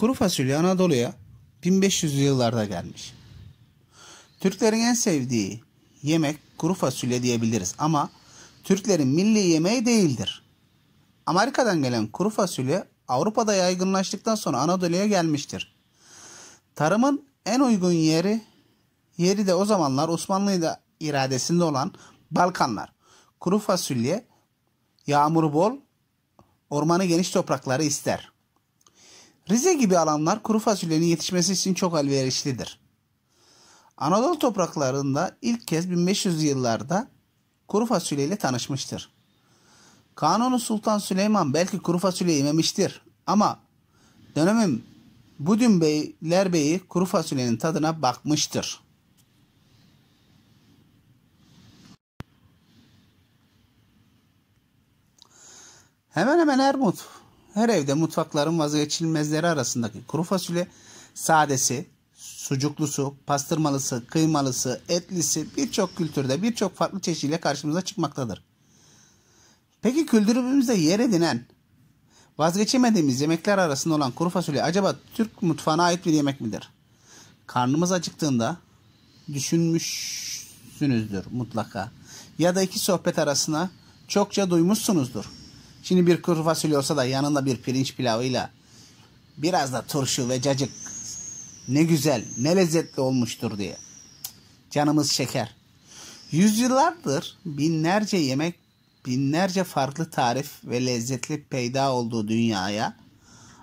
Kuru fasulye Anadolu'ya 1500 yıllarda gelmiş. Türklerin en sevdiği yemek kuru fasulye diyebiliriz ama Türklerin milli yemeği değildir. Amerika'dan gelen kuru fasulye Avrupa'da yaygınlaştıktan sonra Anadolu'ya gelmiştir. Tarımın en uygun yeri yeri de o zamanlar Osmanlı iradesinde olan Balkanlar. Kuru fasulye yağmuru bol, ormanı geniş toprakları ister. Rize gibi alanlar kuru fasulyenin yetişmesi için çok elverişlidir. Anadolu topraklarında ilk kez 1500 yıllarda kuru fasulye ile tanışmıştır. Kanuni Sultan Süleyman belki kuru fasulye yememiştir ama dönemin Budun Beyler Beyi kuru fasulyenin tadına bakmıştır. Hemen hemen her mutfak her evde mutfakların vazgeçilmezleri arasındaki kuru fasulye, sadesi, sucuklusu, pastırmalısı, kıymalısı, etlisi birçok kültürde birçok farklı çeşidiyle karşımıza çıkmaktadır. Peki kültürümüzde yer edinen vazgeçemediğimiz yemekler arasında olan kuru fasulye acaba Türk mutfağına ait bir yemek midir? Karnımız acıktığında düşünmüşsünüzdür mutlaka. Ya da iki sohbet arasına çokça duymuşsunuzdur. Şimdi bir kuru fasulye olsa da yanında bir pirinç pilavıyla biraz da turşu ve cacık ne güzel ne lezzetli olmuştur diye. Canımız şeker. Yüzyıllardır binlerce yemek, binlerce farklı tarif ve lezzetli peyda olduğu dünyaya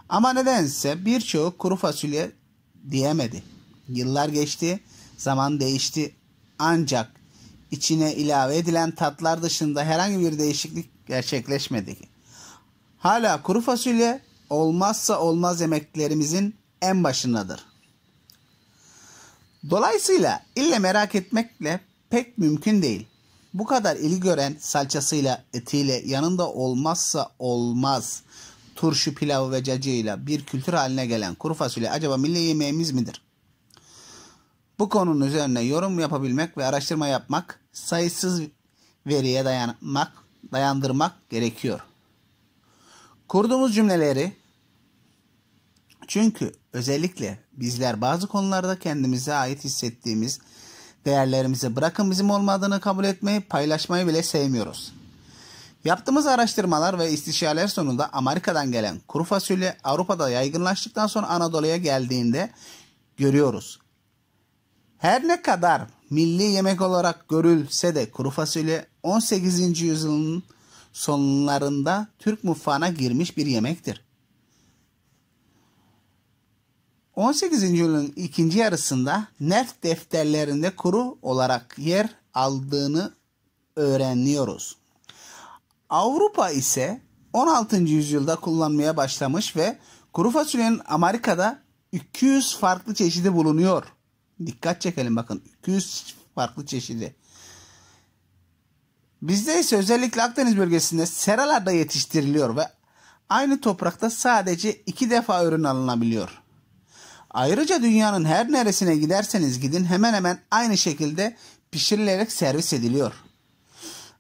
ama nedense birçoğu kuru fasulye diyemedi. Yıllar geçti, zaman değişti ancak içine ilave edilen tatlar dışında herhangi bir değişiklik gerçekleşmedi. Hala kuru fasulye olmazsa olmaz yemeklerimizin en başındadır. Dolayısıyla ille merak etmekle pek mümkün değil. Bu kadar ili gören salçasıyla, etiyle, yanında olmazsa olmaz turşu, pilavı ve cacığıyla bir kültür haline gelen kuru fasulye acaba milli yemeğimiz midir? Bu konunun üzerine yorum yapabilmek ve araştırma yapmak, sayısız veriye dayanmak dayandırmak gerekiyor. Kurduğumuz cümleleri çünkü özellikle bizler bazı konularda kendimize ait hissettiğimiz değerlerimizi bırakın bizim olmadığını kabul etmeyi, paylaşmayı bile sevmiyoruz. Yaptığımız araştırmalar ve istişareler sonunda Amerika'dan gelen kuru fasulye Avrupa'da yaygınlaştıktan sonra Anadolu'ya geldiğinde görüyoruz. Her ne kadar milli yemek olarak görülse de kuru fasulye 18. yüzyılın sonlarında Türk mutfağına girmiş bir yemektir. 18. yüzyılın ikinci yarısında Neft defterlerinde kuru olarak yer aldığını öğreniyoruz. Avrupa ise 16. yüzyılda kullanmaya başlamış ve kuru fasulyenin Amerika'da 200 farklı çeşidi bulunuyor. Dikkat çekelim bakın. 200 farklı çeşidi. Bizde ise özellikle Akdeniz bölgesinde seralarda yetiştiriliyor ve aynı toprakta sadece iki defa ürün alınabiliyor. Ayrıca dünyanın her neresine giderseniz gidin hemen hemen aynı şekilde pişirilerek servis ediliyor.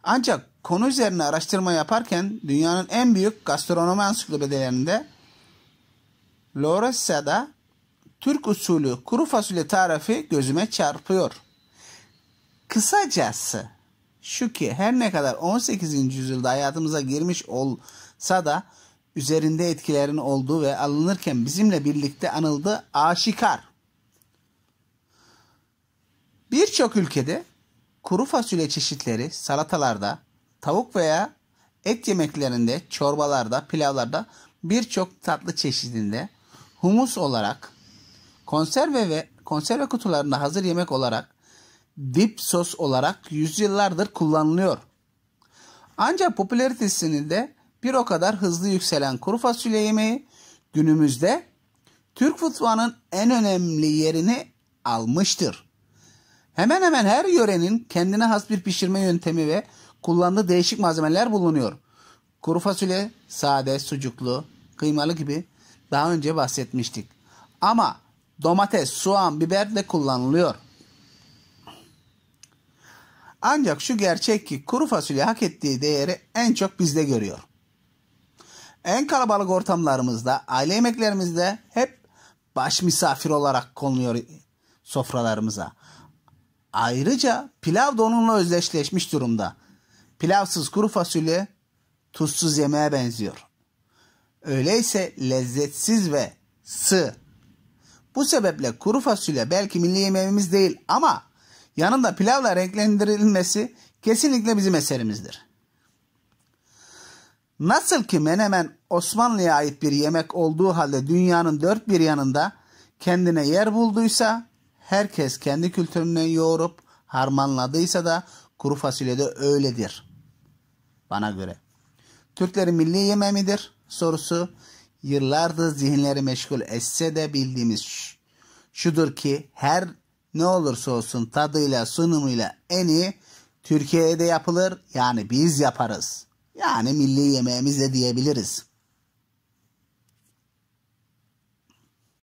Ancak konu üzerine araştırma yaparken dünyanın en büyük gastronomi ansiklopedilerinde Loresa'da Türk usulü kuru fasulye tarifi gözüme çarpıyor. Kısacası şu ki her ne kadar 18. yüzyılda hayatımıza girmiş olsa da üzerinde etkilerin olduğu ve alınırken bizimle birlikte anıldığı aşikar. Birçok ülkede kuru fasulye çeşitleri salatalarda, tavuk veya et yemeklerinde, çorbalarda, pilavlarda birçok tatlı çeşidinde humus olarak Konserve ve konserve kutularında hazır yemek olarak dip sos olarak yüzyıllardır kullanılıyor. Ancak popülaritesini de bir o kadar hızlı yükselen kuru fasulye yemeği günümüzde Türk mutfağının en önemli yerini almıştır. Hemen hemen her yörenin kendine has bir pişirme yöntemi ve kullandığı değişik malzemeler bulunuyor. Kuru fasulye, sade, sucuklu, kıymalı gibi daha önce bahsetmiştik. Ama domates, soğan, biber de kullanılıyor. Ancak şu gerçek ki kuru fasulye hak ettiği değeri en çok bizde görüyor. En kalabalık ortamlarımızda, aile yemeklerimizde hep baş misafir olarak konuluyor sofralarımıza. Ayrıca pilav da onunla özdeşleşmiş durumda. Pilavsız kuru fasulye tuzsuz yemeğe benziyor. Öyleyse lezzetsiz ve sığ bu sebeple kuru fasulye belki milli yemeğimiz değil ama yanında pilavla renklendirilmesi kesinlikle bizim eserimizdir. Nasıl ki menemen Osmanlı'ya ait bir yemek olduğu halde dünyanın dört bir yanında kendine yer bulduysa, herkes kendi kültüründen yoğurup harmanladıysa da kuru fasulye de öyledir. Bana göre. Türklerin milli yemeği midir? Sorusu yıllardır zihinleri meşgul etse de bildiğimiz şudur ki her ne olursa olsun tadıyla sunumuyla en iyi Türkiye'de yapılır. Yani biz yaparız. Yani milli yemeğimiz de diyebiliriz.